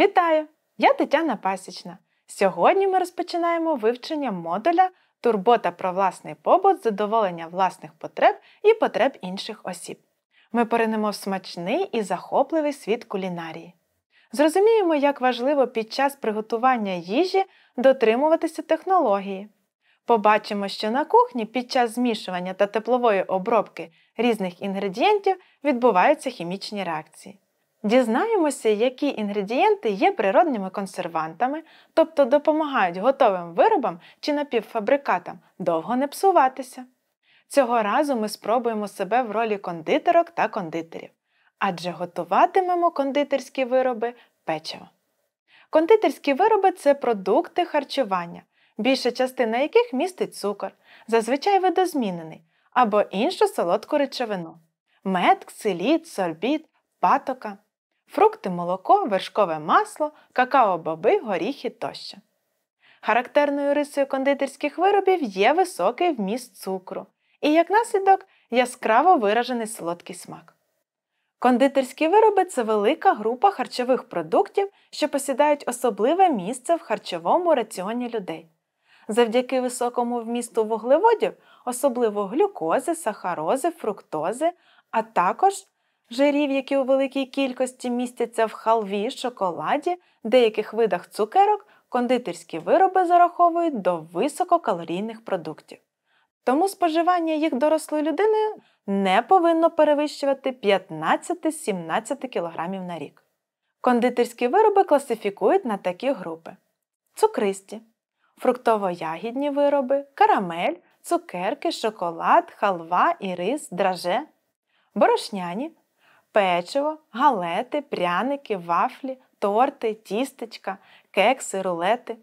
Вітаю! Я Тетяна Пасічна. Сьогодні ми розпочинаємо вивчення модуля Турбота про власний побут, задоволення власних потреб і потреб інших осіб. Ми поринемо в смачний і захопливий світ кулінарії. Зрозуміємо, як важливо під час приготування їжі дотримуватися технології. Побачимо, що на кухні під час змішування та теплової обробки різних інгредієнтів відбуваються хімічні реакції. Дізнаємося, які інгредієнти є природніми консервантами, тобто допомагають готовим виробам чи напівфабрикатам довго не псуватися. Цього разу ми спробуємо себе в ролі кондитерок та кондитерів, адже готуватимемо кондитерські вироби печиво. Кондитерські вироби це продукти харчування, більша частина яких містить цукор, зазвичай видозмінений, або іншу солодку речовину мед, ксиліт, сорбіт, патока фрукти, молоко, вершкове масло, какао-боби, горіхи тощо. Характерною рисою кондитерських виробів є високий вміст цукру і, як наслідок, яскраво виражений солодкий смак. Кондитерські вироби це велика група харчових продуктів, що посідають особливе місце в харчовому раціоні людей. Завдяки високому вмісту вуглеводів, особливо глюкози, сахарози, фруктози, а також жирів, які у великій кількості містяться в халві, шоколаді, деяких видах цукерок, кондитерські вироби зараховують до висококалорійних продуктів. Тому споживання їх дорослою людиною не повинно перевищувати 15-17 кг на рік. Кондитерські вироби класифікують на такі групи: цукристі, фруктово-ягідні вироби, карамель, цукерки, шоколад, халва і рис, драже, борошняні, печиво, галети, пряники, вафлі, торти, тістечка, кекси, рулети.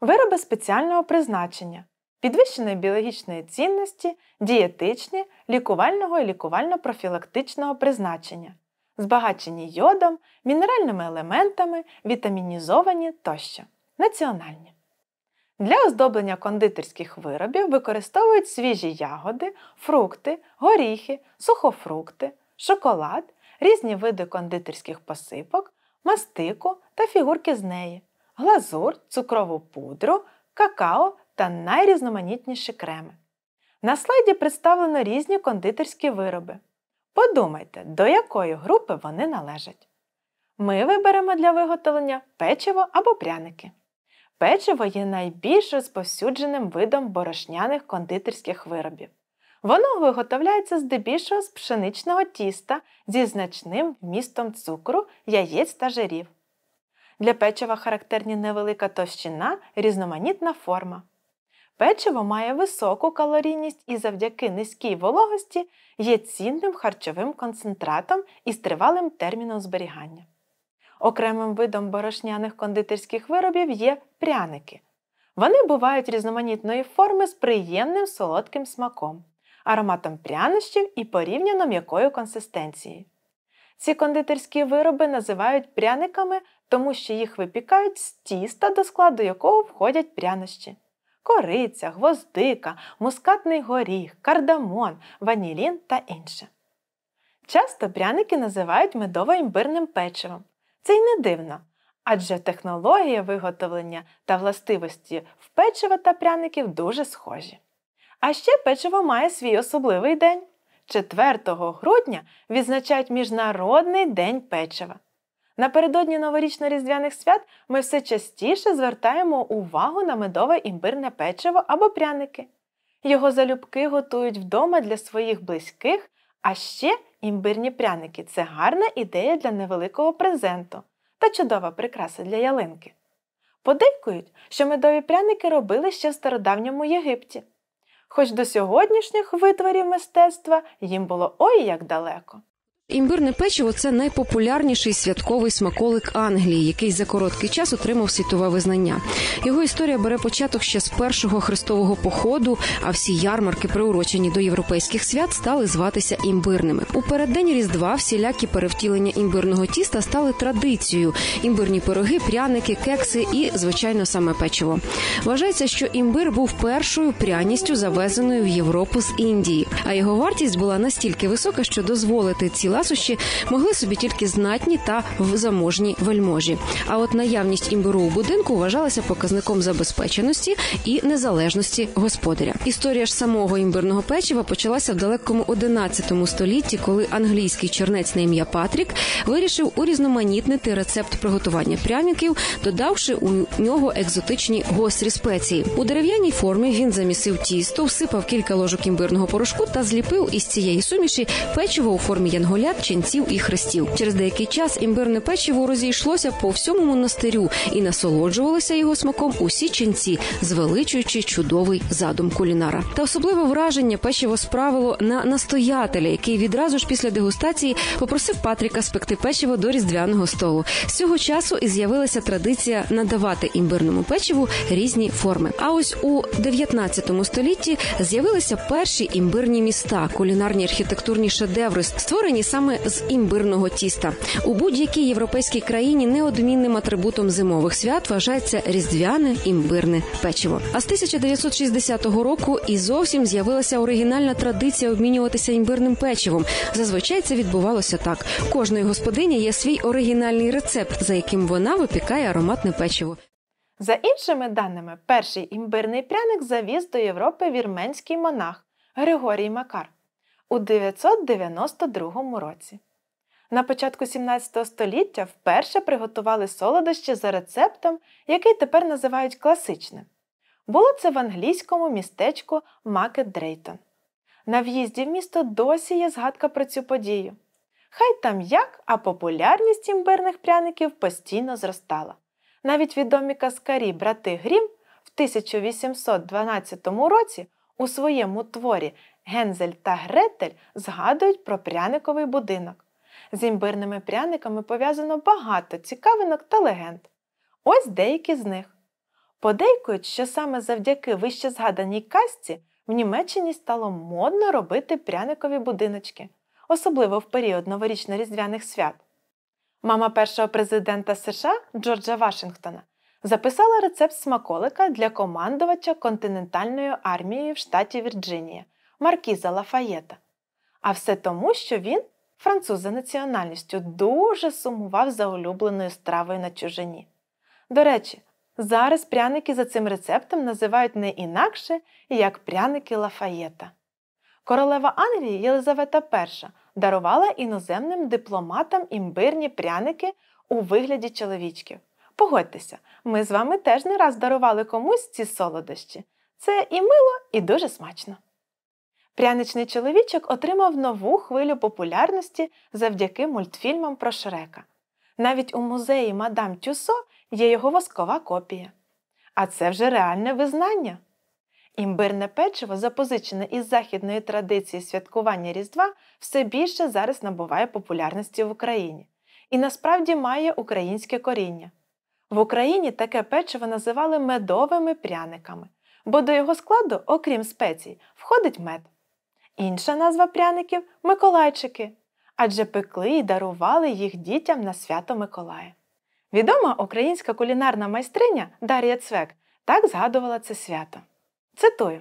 Вироби спеціального призначення, підвищеної біологічної цінності, дієтичні, лікувального і лікувально-профілактичного призначення, збагачені йодом, мінеральними елементами, вітамінізовані тощо. Національні. Для оздоблення кондитерських виробів використовують свіжі ягоди, фрукти, горіхи, сухофрукти, шоколад, різні види кондитерських посипок, мастику та фігурки з неї, глазур, цукрову пудру, какао та найрізноманітніші креми. На слайді представлено різні кондитерські вироби. Подумайте, до якої групи вони належать. Ми виберемо для виготовлення печиво або пряники. Печиво є найбільш розповсюдженим видом борошняних кондитерських виробів. Воно виготовляється здебільшого з пшеничного тіста зі значним вмістом цукру, яєць та жирів. Для печива характерні невелика товщина, різноманітна форма. Печиво має високу калорійність і завдяки низькій вологості є цінним харчовим концентратом із тривалим терміном зберігання. Окремим видом борошняних кондитерських виробів є пряники. Вони бувають різноманітної форми з приємним солодким смаком ароматом прянощів і порівняно м'якою консистенцією. Ці кондитерські вироби називають пряниками, тому що їх випікають з тіста, до складу якого входять прянощі. Кориця, гвоздика, мускатний горіх, кардамон, ванілін та інше. Часто пряники називають медово-імбирним печивом. Це й не дивно. Адже технологія виготовлення та властивості в печива та пряників дуже схожі. А ще печиво має свій особливий день. 4 грудня відзначають Міжнародний день печива. Напередодні новорічно-різдвяних свят ми все частіше звертаємо увагу на медове імбирне печиво або пряники. Його залюбки готують вдома для своїх близьких, а ще імбирні пряники це гарна ідея для невеликого презенту та чудова прикраса для ялинки. Подейкують, що медові пряники робили ще в стародавньому Єгипті хоч до сьогоднішніх витворів мистецтва їм було ой як далеко. Імбирне печиво це найпопулярніший святковий смаколик Англії, який за короткий час отримав світове визнання. Його історія бере початок ще з першого хрестового походу. А всі ярмарки, приурочені до європейських свят, стали зватися імбирними. У переддень різдва всілякі перевтілення імбирного тіста стали традицією: імбирні пироги, пряники, кекси і, звичайно, саме печиво. Вважається, що імбир був першою пряністю завезеною в Європу з Індії, а його вартість була настільки висока, що дозволити ціла ласощі могли собі тільки знатні та заможні вельможі. А от наявність імбиру у будинку вважалася показником забезпеченості і незалежності господаря. Історія ж самого імбирного печива почалася в далекому 11 столітті, коли англійський чернець на ім'я Патрік вирішив урізноманітнити рецепт приготування пряників, додавши у нього екзотичні гострі спеції. У дерев'яній формі він замісив тісто, всипав кілька ложок імбирного порошку та зліпив із цієї суміші печиво у формі янголя обряд ченців і хрестів. Через деякий час імбирне печиво розійшлося по всьому монастирю і насолоджувалися його смаком усі ченці, звеличуючи чудовий задум кулінара. Та особливе враження печиво справило на настоятеля, який відразу ж після дегустації попросив Патріка спекти печиво до різдвяного столу. З цього часу і з'явилася традиція надавати імбирному печиву різні форми. А ось у 19 столітті з'явилися перші імбирні міста, кулінарні архітектурні шедеври, створені саме саме з імбирного тіста. У будь-якій європейській країні неодмінним атрибутом зимових свят вважається різдвяне імбирне печиво. А з 1960 року і зовсім з'явилася оригінальна традиція обмінюватися імбирним печивом. Зазвичай це відбувалося так: кожної господині є свій оригінальний рецепт, за яким вона випікає ароматне печиво. За іншими даними, перший імбирний пряник завіз до Європи вірменський монах Григорій Макар у 992 році. На початку 17 століття вперше приготували солодощі за рецептом, який тепер називають класичним. Було це в англійському містечку Макет Дрейтон. На в'їзді в місто досі є згадка про цю подію. Хай там як, а популярність імбирних пряників постійно зростала. Навіть відомі каскарі брати Грім в 1812 році у своєму творі Гензель та Гретель згадують про пряниковий будинок. З імбирними пряниками пов'язано багато цікавинок та легенд. Ось деякі з них. Подейкують, що саме завдяки вище згаданій казці в Німеччині стало модно робити пряникові будиночки, особливо в період новорічно-різдвяних свят. Мама першого президента США Джорджа Вашингтона записала рецепт смаколика для командувача континентальною армією в штаті Вірджинія – Маркіза Лафаєта. А все тому, що він, француз за національністю, дуже сумував за улюбленою стравою на чужині. До речі, зараз пряники за цим рецептом називають не інакше, як пряники Лафаєта. Королева Англії Єлизавета І дарувала іноземним дипломатам імбирні пряники у вигляді чоловічків. Погодьтеся, ми з вами теж не раз дарували комусь ці солодощі. Це і мило, і дуже смачно. Пряничний чоловічок отримав нову хвилю популярності завдяки мультфільмам про Шрека. Навіть у музеї Мадам Тюсо є його воскова копія. А це вже реальне визнання. Імбирне печиво, запозичене із західної традиції святкування Різдва, все більше зараз набуває популярності в Україні і насправді має українське коріння. В Україні таке печиво називали медовими пряниками, бо до його складу, окрім спецій, входить мед. Інша назва пряників Миколайчики, адже пекли і дарували їх дітям на свято Миколая. Відома українська кулінарна майстриня Дар'я Цвек так згадувала це свято. Цитую: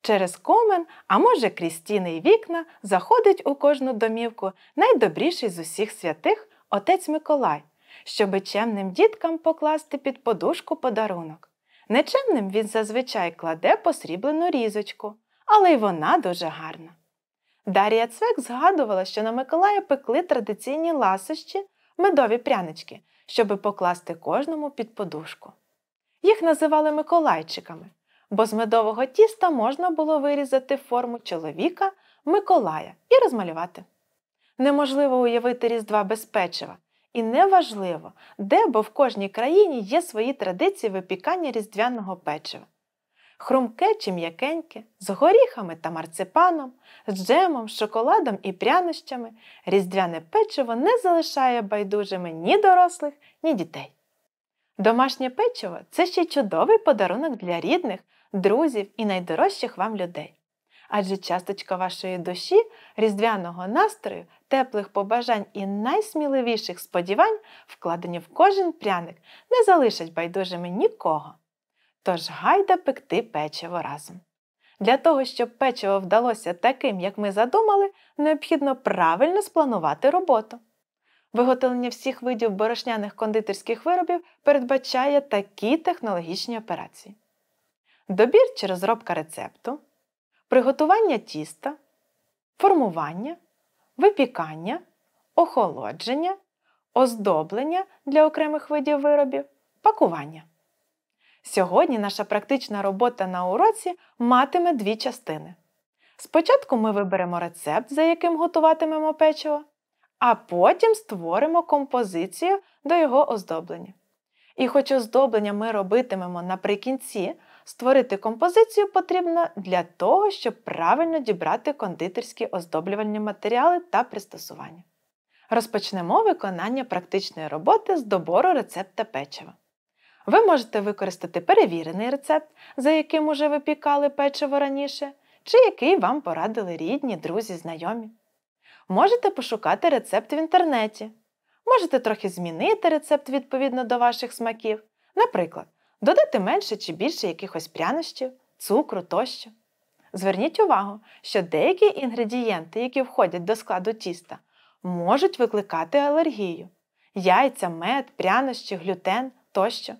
через комен, а може, крістіни й вікна, заходить у кожну домівку найдобріший з усіх святих отець Миколай, щоби чемним діткам покласти під подушку подарунок. Нечемним він зазвичай кладе посріблену різочку але й вона дуже гарна. Дарія Цвек згадувала, що на Миколая пекли традиційні ласощі, медові прянички, щоби покласти кожному під подушку. Їх називали миколайчиками, бо з медового тіста можна було вирізати форму чоловіка, Миколая і розмалювати. Неможливо уявити Різдва без печива, і неважливо, де бо в кожній країні є свої традиції випікання різдвяного печива хрумке чи м'якеньке, з горіхами та марципаном, з джемом, шоколадом і прянощами, різдвяне печиво не залишає байдужими ні дорослих, ні дітей. Домашнє печиво це ще чудовий подарунок для рідних, друзів і найдорожчих вам людей. Адже часточка вашої душі, різдвяного настрою, теплих побажань і найсміливіших сподівань, вкладені в кожен пряник, не залишать байдужими нікого. Тож гайда пекти печиво разом. Для того, щоб печиво вдалося таким, як ми задумали, необхідно правильно спланувати роботу. Виготовлення всіх видів борошняних кондитерських виробів передбачає такі технологічні операції: добір чи розробка рецепту, приготування тіста, формування, випікання, охолодження, оздоблення для окремих видів виробів, пакування. Сьогодні наша практична робота на уроці матиме дві частини. Спочатку ми виберемо рецепт, за яким готуватимемо печиво, а потім створимо композицію до його оздоблення. І хоч оздоблення ми робитимемо наприкінці, створити композицію потрібно для того, щоб правильно дібрати кондитерські оздоблювальні матеріали та пристосування. Розпочнемо виконання практичної роботи з добору рецепта печива. Ви можете використати перевірений рецепт, за яким уже випікали печиво раніше, чи який вам порадили рідні, друзі, знайомі. Можете пошукати рецепт в інтернеті. Можете трохи змінити рецепт відповідно до ваших смаків. Наприклад, додати менше чи більше якихось прянощів, цукру тощо. Зверніть увагу, що деякі інгредієнти, які входять до складу тіста, можуть викликати алергію: яйця, мед, прянощі, глютен тощо.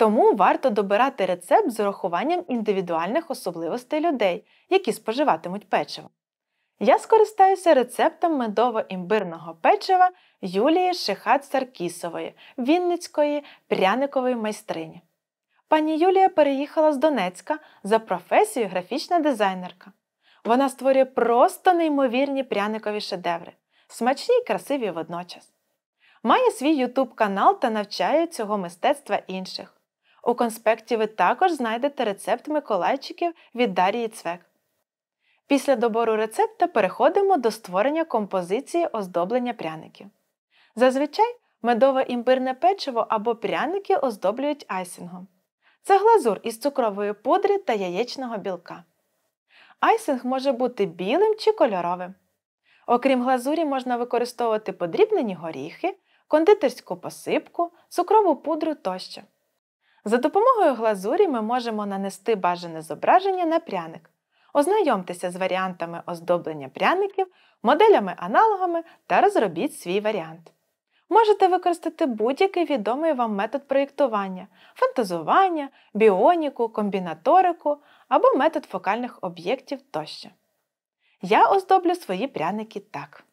Тому варто добирати рецепт з урахуванням індивідуальних особливостей людей, які споживатимуть печиво. Я скористаюся рецептом медово-імбирного печива Юлії Шихат Саркісової, Вінницької пряникової майстрині. Пані Юлія переїхала з Донецька за професією графічна дизайнерка. Вона створює просто неймовірні пряникові шедеври, смачні й красиві водночас. Має свій ютуб канал та навчає цього мистецтва інших. У конспекті ви також знайдете рецепт Миколайчиків від Дарії Цвек. Після добору рецепта переходимо до створення композиції оздоблення пряників. Зазвичай медове імбирне печиво або пряники оздоблюють айсингом. Це глазур із цукрової пудри та яєчного білка. Айсинг може бути білим чи кольоровим. Окрім глазурі, можна використовувати подрібнені горіхи, кондитерську посипку, цукрову пудру тощо. За допомогою глазурі ми можемо нанести бажане зображення на пряник. Ознайомтеся з варіантами оздоблення пряників, моделями-аналогами та розробіть свій варіант. Можете використати будь-який відомий вам метод проєктування, фантазування, біоніку, комбінаторику або метод фокальних об'єктів тощо. Я оздоблю свої пряники так.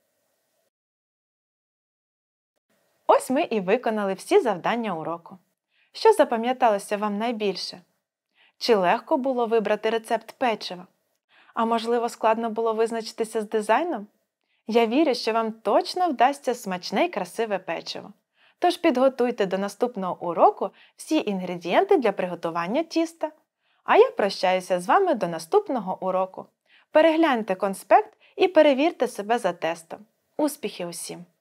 Ось ми і виконали всі завдання уроку. Що запам'яталося вам найбільше? Чи легко було вибрати рецепт печива? А можливо, складно було визначитися з дизайном? Я вірю, що вам точно вдасться смачне і красиве печиво. Тож підготуйте до наступного уроку всі інгредієнти для приготування тіста. А я прощаюся з вами до наступного уроку. Перегляньте конспект і перевірте себе за тестом. Успіхів усім!